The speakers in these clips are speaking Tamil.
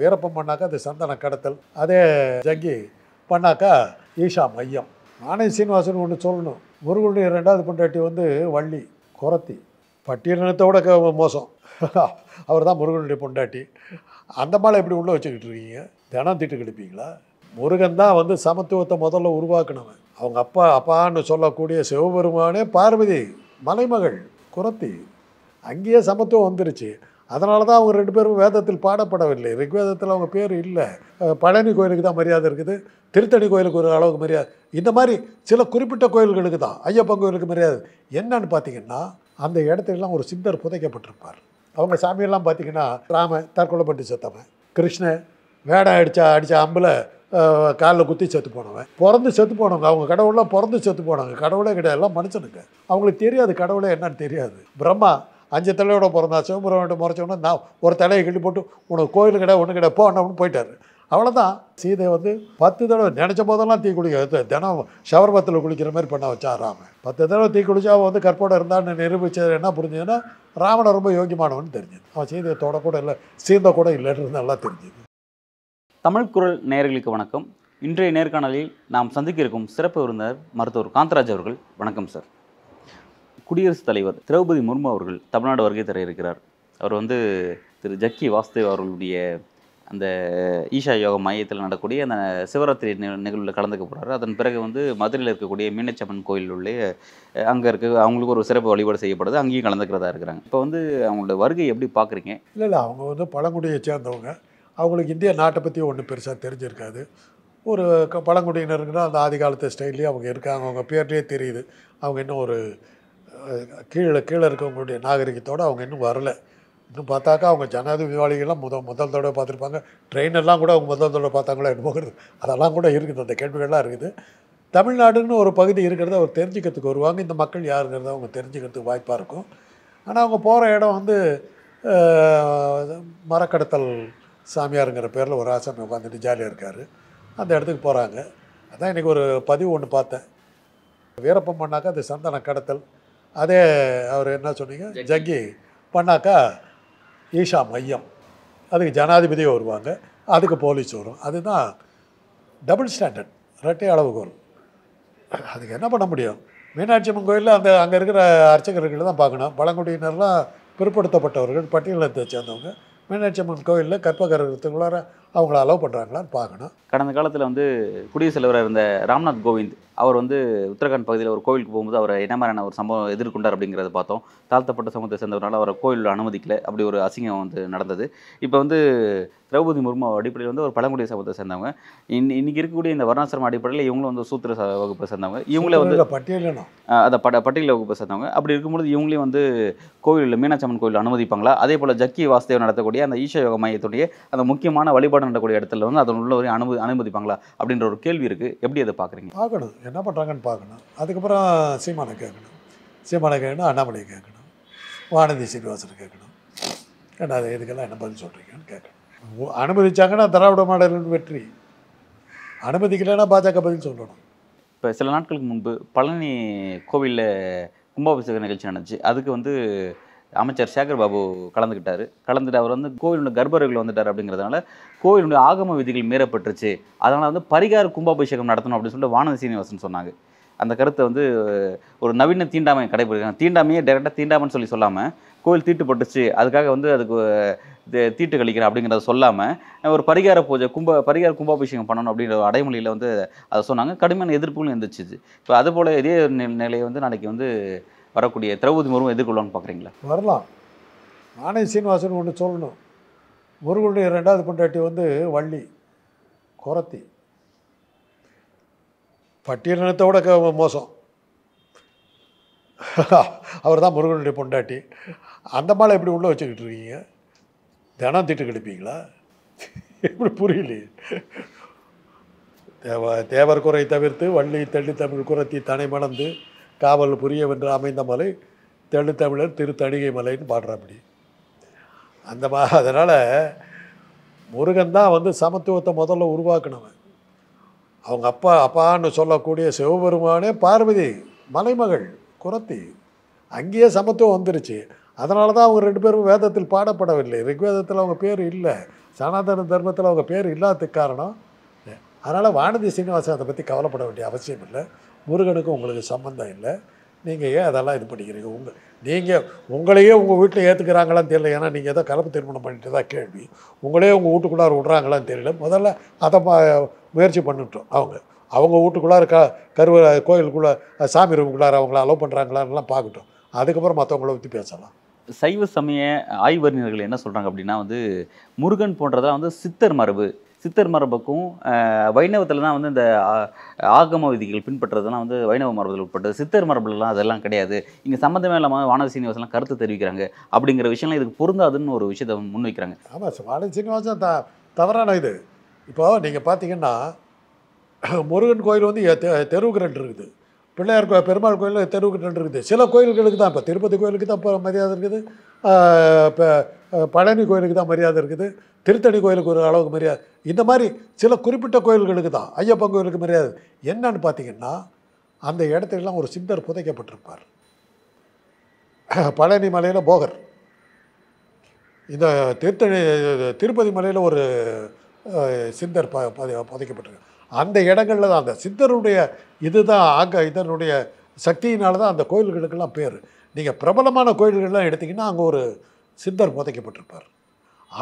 வீரப்பம் பண்ணாக்கா அது சந்தன கடத்தல் அதே ஜங்கி பண்ணாக்கா ஈஷா மையம் நானே சீனிவாசன் ஒன்று சொல்லணும் முருகனுடைய ரெண்டாவது பொண்டாட்டி வந்து வள்ளி குரத்தி பட்டியலினத்தோட மோசம் அவர் தான் முருகனுடைய பொண்டாட்டி அந்த மாலை எப்படி உள்ளே வச்சுக்கிட்டு இருக்கீங்க தினம் திட்டு கிடைப்பீங்களா முருகன் தான் வந்து சமத்துவத்தை முதல்ல உருவாக்கினவன் அவங்க அப்பா அப்பான்னு சொல்லக்கூடிய சிவபெருமானே பார்வதி மலைமகள் குரத்தி அங்கேயே சமத்துவம் வந்துருச்சு அதனால தான் அவங்க ரெண்டு பேரும் வேதத்தில் பாடப்படவில்லை ரிக்வேதத்தில் அவங்க பேர் இல்லை பழனி கோயிலுக்கு தான் மரியாதை இருக்குது திருத்தணி கோயிலுக்கு ஒரு அளவுக்கு மரியாதை இந்த மாதிரி சில குறிப்பிட்ட கோயில்களுக்கு தான் ஐயப்பன் கோயிலுக்கு மரியாதை என்னன்னு பார்த்தீங்கன்னா அந்த இடத்துலலாம் ஒரு சித்தர் புதைக்கப்பட்டிருப்பார் அவங்க சாமியெல்லாம் பார்த்தீங்கன்னா ராம தற்கொலை பண்ணி செத்தவன் கிருஷ்ணன் வேடம் அடித்தா அடித்த அம்பில் காலில் குத்தி செத்து போனவன் பிறந்து செத்து போனவங்க அவங்க கடவுளெலாம் பிறந்து செத்து போனாங்க கடவுளே கிடையாது எல்லாம் மனுஷனுங்க அவங்களுக்கு தெரியாது கடவுளே என்னன்னு தெரியாது பிரம்மா அஞ்சு தலையோட பிறந்தா சிவபுரவன்ட்டு முறைச்சோன்னா நான் ஒரு தலையை கிட்டி போட்டு உனக்கு கோயில் கிடையாது ஒன்று கிடையாது போனோம்னு போயிட்டார் அவ்வளோதான் சீதை வந்து பத்து தடவை நினச்ச போதெல்லாம் தீ குளிக்க தினம் பத்தில் குளிக்கிற மாதிரி பண்ண வச்சா ராமன் பத்து தடவை தீ குளிச்சா அவன் வந்து கற்போட இருந்தான்னு நிரூபித்தது என்ன புரிஞ்சதுன்னா ராமனை ரொம்ப யோகியமானவன் தெரிஞ்சது அவன் சீதையை தொட கூட இல்லை சீந்த கூட இல்லைன்றது நல்லா தெரிஞ்சுது தமிழ் குரல் நேர்களுக்கு வணக்கம் இன்றைய நேர்காணலில் நாம் சந்திக்க இருக்கும் சிறப்பு விருந்தினர் மருத்துவர் காந்தராஜ் அவர்கள் வணக்கம் சார் குடியரசுத் தலைவர் திரௌபதி முர்மு அவர்கள் தமிழ்நாடு வருகை தர இருக்கிறார் அவர் வந்து திரு ஜக்கி வாசுதேவ் அவர்களுடைய அந்த ஈஷா யோக மையத்தில் நடக்கக்கூடிய அந்த சிவராத்திரி நிகழ்வில் கலந்துக்க போகிறாரு அதன் பிறகு வந்து மதுரையில் இருக்கக்கூடிய மீனச்சம்மன் கோயில் உள்ளே அங்கே இருக்க அவங்களுக்கு ஒரு சிறப்பு வழிபாடு செய்யப்படுது அங்கேயும் கலந்துக்கிறதா இருக்கிறாங்க இப்போ வந்து அவங்களோட வருகை எப்படி பார்க்குறீங்க இல்லை இல்லை அவங்க வந்து பழங்குடியை சேர்ந்தவங்க அவங்களுக்கு இந்திய நாட்டை பற்றி ஒன்றும் பெருசாக தெரிஞ்சிருக்காது ஒரு பழங்குடியினருங்கன்னா அந்த ஆதி காலத்து ஸ்டைல்லேயே அவங்க இருக்காங்க அவங்க பேர்லேயே தெரியுது அவங்க இன்னும் ஒரு கீழே கீழே இருக்கவங்களுடைய நாகரிகத்தோடு அவங்க இன்னும் வரலை இன்னும் பார்த்தாக்கா அவங்க ஜனாதிபதிவாளிகள்லாம் முதல் முதல் தடவை பார்த்துருப்பாங்க ட்ரெயினெல்லாம் கூட அவங்க முதல் தடவை பார்த்தாங்களா என்னமோங்கிறது அதெல்லாம் கூட இருக்குது அந்த கேள்விகள்லாம் இருக்குது தமிழ்நாடுன்னு ஒரு பகுதி இருக்கிறத அவர் தெரிஞ்சுக்கிறதுக்கு வருவாங்க இந்த மக்கள் யாருங்கிறத அவங்க தெரிஞ்சுக்கிறதுக்கு வாய்ப்பாக இருக்கும் ஆனால் அவங்க போகிற இடம் வந்து மரக்கடத்தல் சாமியாருங்கிற பேரில் ஒரு ஆசாமி உட்காந்துட்டு ஜாலியாக இருக்கார் அந்த இடத்துக்கு போகிறாங்க அதான் இன்றைக்கி ஒரு பதிவு ஒன்று பார்த்தேன் வீரப்பம் பண்ணாக்கா அது சந்தன கடத்தல் அதே அவர் என்ன சொன்னீங்க ஜக்கி பண்ணாக்கா ஈஷா மையம் அதுக்கு ஜனாதிபதியும் வருவாங்க அதுக்கு போலீஸ் வரும் அதுதான் டபுள் ஸ்டாண்டர்ட் ரெட்டை அளவுக்கு வரும் அதுக்கு என்ன பண்ண முடியும் மீனாட்சி அம்மன் கோயிலில் அந்த அங்கே இருக்கிற அர்ச்சகர்களை தான் பார்க்கணும் பழங்குடியினர்லாம் பிற்படுத்தப்பட்டவர்கள் பட்டியலத்தை சேர்ந்தவங்க மீனாட்சி அம்மன் கோயிலில் கற்பகிரகத்துக்குள்ளார அவங்கள அலோவ் பண்ணுறாங்களான்னு பார்க்கணும் கடந்த காலத்தில் வந்து குடியரசுத் தலைவராக இருந்த ராம்நாத் கோவிந்த் அவர் வந்து உத்தரகாண்ட் பகுதியில் ஒரு கோவிலுக்கு போகும்போது அவர் என்ன மாதிரியான ஒரு சம்பவம் எதிர்கொண்டார் அப்படிங்கிறத பார்த்தோம் தாழ்த்தப்பட்ட சமூகத்தை சேர்ந்தவரால் அவரை கோவில் அனுமதிக்கல அப்படி ஒரு அசிங்கம் வந்து நடந்தது இப்போ வந்து திரௌபதி முர்மு அடிப்படையில் வந்து ஒரு பழங்குடிய சமூகத்தை சேர்ந்தவங்க இன் இன்னைக்கு இருக்கக்கூடிய இந்த வர்ணாசிரம அடிப்படையில் இவங்களும் வந்து சூத்திர வகுப்பை சேர்ந்தவங்க இவங்களே வந்து பட்டியலில் அதை பட பட்டியல வகுப்பை சேர்ந்தவங்க அப்படி இருக்கும்போது இவங்களே வந்து கோவிலில் மீனாட்சி அம்மன் கோவில் அனுமதிப்பாங்களா அதே போல் ஜக்கி வாசுதேவ் நடத்தக்கூடிய அந்த ஈஷ யோக மையத்துடைய அந்த முக்கியமான வழிபாடு போராட்டம் நடக்கூடிய இடத்துல வந்து அதில் ஒரு அனுமதி அனுமதிப்பாங்களா அப்படின்ற ஒரு கேள்வி இருக்குது எப்படி அதை பார்க்குறீங்க பார்க்கணும் என்ன பண்ணுறாங்கன்னு பார்க்கணும் அதுக்கப்புறம் சீமானை கேட்கணும் சீமானை கேட்கணும் அண்ணாமலை கேட்கணும் வானதி சீனிவாசன் கேட்கணும் ஏன்னா அது இதுக்கெல்லாம் என்ன பதில் சொல்கிறீங்கன்னு கேட்கணும் அனுமதிச்சாங்கன்னா திராவிட மாடலின் வெற்றி அனுமதிக்கலைன்னா பாஜக பதில் சொல்லணும் இப்போ சில நாட்களுக்கு முன்பு பழனி கோவிலில் கும்பாபிஷேக நிகழ்ச்சி நடந்துச்சு அதுக்கு வந்து அமைச்சர் சேகர் பாபு கலந்துக்கிட்டார் கலந்துட்டு அவர் வந்து கோவிலுடைய கர்ப்பர்கள் வந்துட்டார் அப்படிங்கிறதுனால கோவிலுடைய ஆகம விதிகள் மீறப்பட்டுருச்சு அதனால் வந்து பரிகார கும்பாபிஷேகம் நடத்தணும் அப்படின்னு சொல்லிட்டு வானதி சீனிவாசன் சொன்னாங்க அந்த கருத்தை வந்து ஒரு நவீன தீண்டாமை கடைபிடிக்கிறாங்க தீண்டாமையே டைரெக்டாக தீண்டாமன்னு சொல்லி சொல்லாமல் கோவில் தீட்டுப்பட்டுச்சு அதுக்காக வந்து அதுக்கு தீட்டு கழிக்கிறேன் அப்படிங்கிறத சொல்லாமல் ஒரு பரிகார பூஜை கும்ப பரிகார கும்பாபிஷேகம் பண்ணணும் அப்படிங்கிற அடைமொழியில் வந்து அதை சொன்னாங்க கடுமையான எதிர்ப்புகளும் இருந்துச்சு இப்போ அதுபோல் இதே நிலையை வந்து நாளைக்கு வந்து வரக்கூடிய திரௌபதி முருகன் எதிர்கொள்வான்னு பார்க்குறீங்களா வரலாம் நானே சீனிவாசன் ஒன்று சொல்லணும் முருகனுடைய ரெண்டாவது பொண்டாட்டி வந்து வள்ளி குரத்தி பட்டியலினத்தை விட க மோசம் அவர் தான் முருகனுடைய பொண்டாட்டி அந்த மாலை எப்படி உள்ளே வச்சுக்கிட்டு இருக்கீங்க தினம் திட்டு கிடைப்பீங்களா எப்படி புரியலையே தேவ தேவர் குறை தவிர்த்து வள்ளி தள்ளி தமிழ் குரத்தி தனை மணந்து காவல் புரியவென்று அமைந்த மலை தெழுத்தமிழர் திருத்தணிகை மலைன்னு பாடுறாப்படி அந்த மா அதனால் முருகன் தான் வந்து சமத்துவத்தை முதல்ல உருவாக்கினவன் அவங்க அப்பா அப்பான்னு சொல்லக்கூடிய சிவபெருமானே பார்வதி மலைமகள் குரத்தி அங்கேயே சமத்துவம் வந்துருச்சு அதனால தான் அவங்க ரெண்டு பேரும் வேதத்தில் பாடப்படவில்லை ரிக்வேதத்தில் அவங்க பேர் இல்லை சனாதன தர்மத்தில் அவங்க பேர் இல்லாததுக்கு காரணம் அதனால் வானதி சீனிவாசன் அதை பற்றி கவலைப்பட வேண்டிய அவசியம் இல்லை முருகனுக்கும் உங்களுக்கு சம்மந்தம் இல்லை நீங்கள் ஏன் அதெல்லாம் இது பண்ணிக்கிறீங்க உங்கள் நீங்கள் உங்களையே உங்கள் வீட்டில் ஏற்றுக்கிறாங்களான்னு தெரியல ஏன்னா நீங்கள் ஏதோ கலப்பு திருமணம் பண்ணிட்டு தான் கேள்வி உங்களே உங்கள் வீட்டுக்குள்ளார விட்றாங்களான்னு தெரியல முதல்ல அதை முயற்சி பண்ணிட்டோம் அவங்க அவங்க வீட்டுக்குள்ளார க கருவ கோயிலுக்குள்ளே சாமி ரூமுக்குள்ளார அவங்கள அலோவ் பண்ணுறாங்களான்லாம் பார்க்கட்டும் அதுக்கப்புறம் மற்றவங்கள பற்றி பேசலாம் சைவ சமய ஆய்வறிஞர்கள் என்ன சொல்கிறாங்க அப்படின்னா வந்து முருகன் போன்றதெல்லாம் வந்து சித்தர் மரபு சித்தர் மரபுக்கும் வைணவத்தில் தான் வந்து இந்த ஆகம விதிகள் பின்பற்றுறதுலாம் வந்து வைணவ மரபுகள் உட்பட்டது சித்தர் மரபுலாம் அதெல்லாம் கிடையாது இங்கே சம்மந்தமே இல்லாமல் வானதி சீனிவாசன்லாம் கருத்து தெரிவிக்கிறாங்க அப்படிங்கிற விஷயம்லாம் இதுக்கு பொருந்தாதுன்னு ஒரு விஷயத்தை முன்வைக்கிறாங்க ஆமாம் வானதி சீனிவாசன் த தவறான இது இப்போ நீங்கள் பார்த்தீங்கன்னா முருகன் கோயில் வந்து தெருவுக்கு ரெண்டு இருக்குது பிள்ளையார் கோ பெருமாள் கோயில் தெருவுக்கு ரெண்டு இருக்குது சில கோயில்களுக்கு தான் இப்போ திருப்பதி கோயிலுக்கு தான் இப்போ மரியாதை இருக்குது இப்போ பழனி கோயிலுக்கு தான் மரியாதை இருக்குது திருத்தணி கோயிலுக்கு ஒரு அளவுக்கு மரியாதை இந்த மாதிரி சில குறிப்பிட்ட கோயில்களுக்கு தான் ஐயப்பன் கோயிலுக்கு மரியாதை என்னன்னு பார்த்தீங்கன்னா அந்த இடத்துலலாம் ஒரு சித்தர் புதைக்கப்பட்டிருப்பார் பழனி மலையில் போகர் இந்த திருத்தணி திருப்பதி மலையில் ஒரு சித்தர் ப புதைக்கப்பட்டிருக்கு அந்த இடங்களில் தான் அந்த சித்தருடைய தான் ஆக இதனுடைய சக்தியினால தான் அந்த கோயில்களுக்கெல்லாம் பேர் நீங்கள் பிரபலமான கோயில்கள்லாம் எடுத்திங்கன்னா அங்கே ஒரு சித்தர் புதைக்கப்பட்டிருப்பார்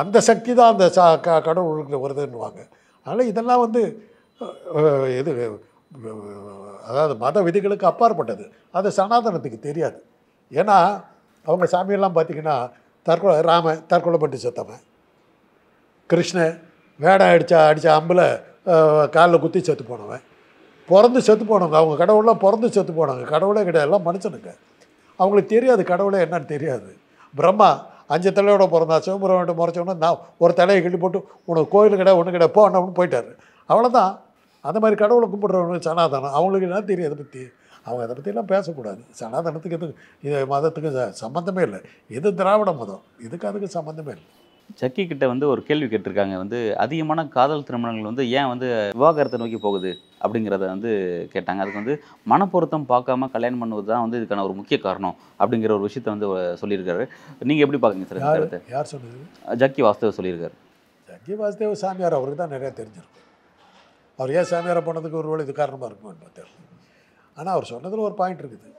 அந்த சக்தி தான் அந்த சா க கடவுளுக்கு வருதுன்னுவாங்க அதனால் இதெல்லாம் வந்து இது அதாவது மத விதிகளுக்கு அப்பாற்பட்டது அது சனாதனத்துக்கு தெரியாது ஏன்னா அவங்க சாமியெல்லாம் பார்த்திங்கன்னா தற்கொலை ராம தற்கொலை பண்ணி செத்தவன் கிருஷ்ணன் வேடம் அடித்த அடித்த அம்பில் காலில் குத்தி செத்து போனவன் பிறந்து செத்து போனவங்க அவங்க கடவுளெலாம் பிறந்து செத்து போனாங்க கடவுளே கிடையாது எல்லாம் மனுஷனுங்க அவங்களுக்கு தெரியாது கடவுளே என்னன்னு தெரியாது பிரம்மா அஞ்சு தலையோட பிறந்தா சிவபுரவன்ட்டு முறைச்சோன்னா நான் ஒரு தலையை கிட்டி போட்டு உனக்கு கோயில் கடை ஒன்று கடை போன அப்படின்னு போயிட்டார் அவ்வளோதான் அந்த மாதிரி கடவுளை கும்பிட்றவனுக்கு சனாதனம் அவங்களுக்கு என்ன தெரியும் அதை பற்றி அவங்க அதை பற்றிலாம் பேசக்கூடாது சனாதனத்துக்கு எதுக்கு இது மதத்துக்கு சம்மந்தமே இல்லை இது திராவிட மதம் இதுக்கு அதுக்கு சம்மந்தமே இல்லை சக்கி கிட்ட வந்து ஒரு கேள்வி கேட்டிருக்காங்க வந்து அதிகமான காதல் திருமணங்கள் வந்து ஏன் வந்து விவாகரத்தை நோக்கி போகுது அப்படிங்கிறத வந்து கேட்டாங்க அதுக்கு வந்து மனப்பொருத்தம் பார்க்காம கல்யாணம் பண்ணுவது தான் வந்து இதுக்கான ஒரு முக்கிய காரணம் அப்படிங்கிற ஒரு விஷயத்த வந்து சொல்லியிருக்காரு நீங்கள் எப்படி பார்க்குறீங்க சார் யார் சொல்லுது ஜக்கி வாஸ்தவ சொல்லியிருக்காரு ஜக்கி வாஸ்தவ சாமியார் அவருக்கு தான் நிறையா தெரிஞ்சிருக்கும் அவர் ஏன் சாமியாரை போனதுக்கு ஒரு வேலை இது காரணமாக இருக்கும் பார்த்தேன் ஆனால் அவர் சொன்னதில் ஒரு பாயிண்ட் இருக்குது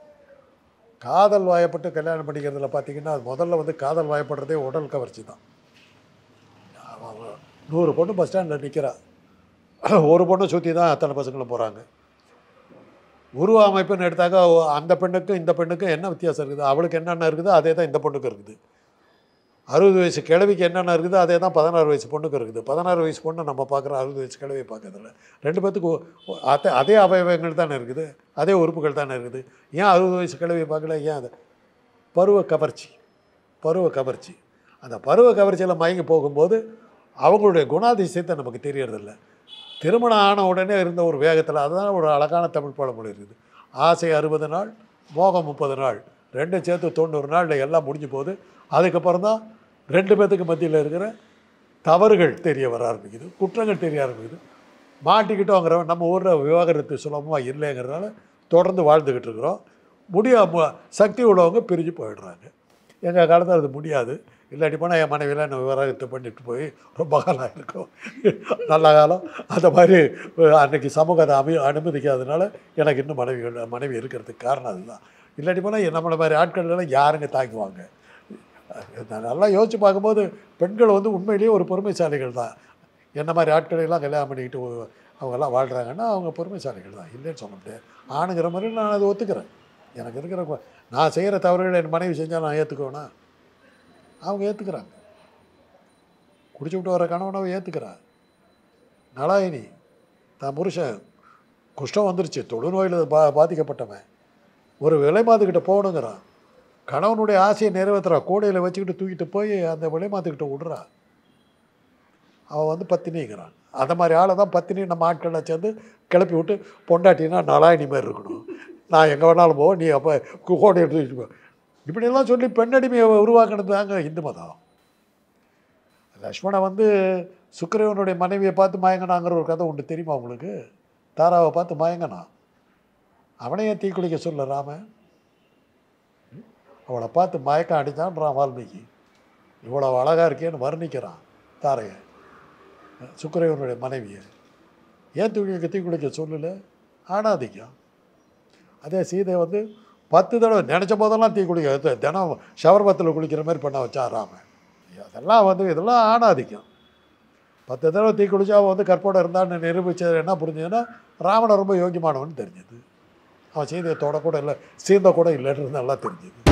காதல் வாயப்பட்டு கல்யாணம் பண்ணிக்கிறதுல பார்த்தீங்கன்னா முதல்ல வந்து காதல் வாயப்படுறதே உடல் கவர்ச்சி தான் நூறு பொண்ணு பஸ் ஸ்டாண்டில் நிற்கிறா ஒரு பொண்ணை சுற்றி தான் அத்தனை பசங்களும் போகிறாங்க உருவ அமைப்புன்னு எடுத்தாக்கா அந்த பெண்ணுக்கும் இந்த பெண்ணுக்கும் என்ன வித்தியாசம் இருக்குது அவளுக்கு என்னென்ன இருக்குது அதே தான் இந்த பொண்ணுக்கு இருக்குது அறுபது வயசு கிழவிக்கு என்னென்ன இருக்குது அதே தான் பதினாறு வயசு பொண்ணுக்கு இருக்குது பதினாறு வயசு பொண்ணை நம்ம பார்க்குறோம் அறுபது வயசு கிழவியை பார்க்கறதில்ல ரெண்டு பேத்துக்கு அதே அதே அவயவங்கள் தானே இருக்குது அதே உறுப்புகள் தானே இருக்குது ஏன் அறுபது வயசு கிழவியை பார்க்கல ஏன் அது பருவ கவர்ச்சி பருவ கவர்ச்சி அந்த பருவ கவர்ச்சியில் மயங்கி போகும்போது அவங்களுடைய குணாதிசயத்தை நமக்கு தெரியறதில்ல திருமணம் ஆன உடனே இருந்த ஒரு வேகத்தில் அதுதான் ஒரு அழகான தமிழ் பழமொழி இருக்குது ஆசை அறுபது நாள் மோகம் முப்பது நாள் ரெண்டும் சேர்த்து தொண்ணூறு நாளில் எல்லாம் முடிஞ்சு போகுது அதுக்கப்புறம் தான் ரெண்டு பேர்த்துக்கு மத்தியில் இருக்கிற தவறுகள் தெரிய வர ஆரம்பிக்குது குற்றங்கள் தெரிய ஆரம்பிக்குது மாட்டிக்கிட்டோங்கிறவன் நம்ம ஊரில் விவாகரத்து சுலபமாக இல்லைங்கிறதுனால தொடர்ந்து வாழ்ந்துக்கிட்டு இருக்கிறோம் முடியாமல் சக்தி உள்ளவங்க பிரிஞ்சு போயிடுறாங்க எங்கள் காலத்தில் அது முடியாது இல்லாட்டி போனால் என் மனைவியில் நான் விவரத்தை பண்ணிட்டு போய் ரொம்ப காலம் இருக்கும் நல்ல காலம் அந்த மாதிரி அன்றைக்கி சமூக அதை அனுமதிக்காததுனால அனுமதிக்காதனால எனக்கு இன்னும் மனைவி மனைவி இருக்கிறதுக்கு காரணம் அதுதான் இல்லாட்டி போனால் நம்மளை மாதிரி ஆட்கள்லாம் யாருங்க தாங்குவாங்க நல்லா யோசித்து பார்க்கும்போது பெண்கள் வந்து உண்மையிலேயே ஒரு பொறுமைசாலிகள் தான் என்ன மாதிரி ஆட்களெல்லாம் கல்யாணம் பண்ணிக்கிட்டு அவங்கெல்லாம் வாழ்கிறாங்கன்னா அவங்க பொறுமைசாலிகள் தான் இல்லைன்னு சொல்ல முடியாது ஆணுங்கிற மாதிரி நான் அதை ஒத்துக்கிறேன் எனக்கு இருக்கிற நான் செய்கிற தவறுகள் என் மனைவி செஞ்சால் நான் ஏற்றுக்குவேனா அவங்க ஏற்றுக்கிறாங்க குடிச்சு விட்டு வர கணவனை ஏற்றுக்கிறா நலாயினி தான் புருஷன் குஷ்டம் வந்துருச்சு தொழுநோயில் பா பாதிக்கப்பட்டவன் ஒரு விலை மாத்துக்கிட்ட போகணுங்கிறான் கணவனுடைய ஆசையை நிறைவேற்றுறா கோடையில் வச்சுக்கிட்டு தூக்கிட்டு போய் அந்த விலை மாத்துக்கிட்ட விடுறா அவன் வந்து பத்தினிங்கிறான் அந்த மாதிரி ஆளை தான் பத்தினி நம்ம ஆட்களை சேர்ந்து கிளப்பி விட்டு பொண்டாட்டினா நலாயினி மாதிரி இருக்கணும் நான் எங்கே வேணாலும் போவோம் நீ அப்போ கோடை எடுத்து வச்சுக்கோ இப்படியெல்லாம் சொல்லி பெண்ணடிமையை உருவாக்கினது தாங்க இந்து மதம் லக்ஷ்மணன் வந்து சுக்கரவனுடைய மனைவியை பார்த்து மயங்கனாங்கிற ஒரு கதை உண்டு தெரியுமா உங்களுக்கு தாராவை பார்த்து மயங்கனா அவனையே தீக்குளிக்க சொல்ல ராமன் அவளை பார்த்து மயக்கம் அடித்தான்றான் வால்மீகி இவ்வளோ அழகாக இருக்கேன்னு வர்ணிக்கிறான் தாரைய சுக்கரவனுடைய மனைவியை ஏன் தூக்கி தீக்குளிக்க சொல்லலை ஆனாதிக்கம் அதே சீதை வந்து பத்து தடவை நினச்ச போதெல்லாம் தீ குளிக்க தினம் ஷவர்பத்தில் குளிக்கிற மாதிரி பண்ண வச்சா ராமன் அதெல்லாம் வந்து இதெல்லாம் ஆணாதிக்கம் பத்து தடவை தீ குளிச்சா வந்து கற்போட இருந்தான்னு நிரூபித்தது என்ன புரிஞ்சதுன்னா ராவணன் ரொம்ப யோகியமானவன் தெரிஞ்சது அவன் சீதையை தொடக்கூட இல்லை சீந்த கூட இல்லைன்றது நல்லா தெரிஞ்சுது